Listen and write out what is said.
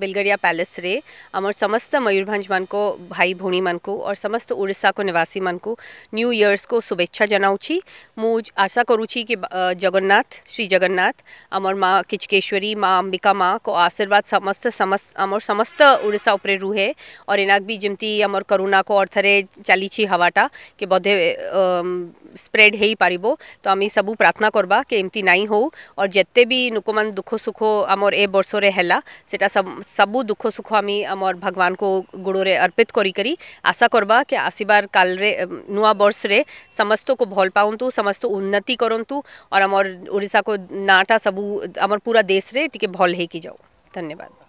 बेलगरिया palace रे आम समस्त मयूरभंज मान को भाई भौणी मान को और समस्त ओडा को निवासी मान को न्यू ईयर्स को शुभेच्छा जनाऊँ मु आशा करूँ कि जगन्नाथ श्री जगन्नाथ आमर माँ किचकेश्वरी माँ अंबिका माँ को आशीर्वाद समस्त समस्त आम समस्त ओडा उपरे रुहे और इनाक भी जमती आम करोना को अर्थरे चली हवाटा कि बधे स्प्रेड हो पार तो आम सब प्रार्थना करवा कि एमती नाई हो और जिते भी लोक मान दुख सुख आमर ए वर्ष है सबु दुख सुख आम आमर भगवान को गोड़े अर्पित करी आशा करवा कि आसबार काल रे नुआ बर्ष रे समस्त को भल पात समस्त उन्नति करूँ और आमर ओडा को नाटा सबू आम पूरा देश रे टी भल हो जाऊ धन्यवाद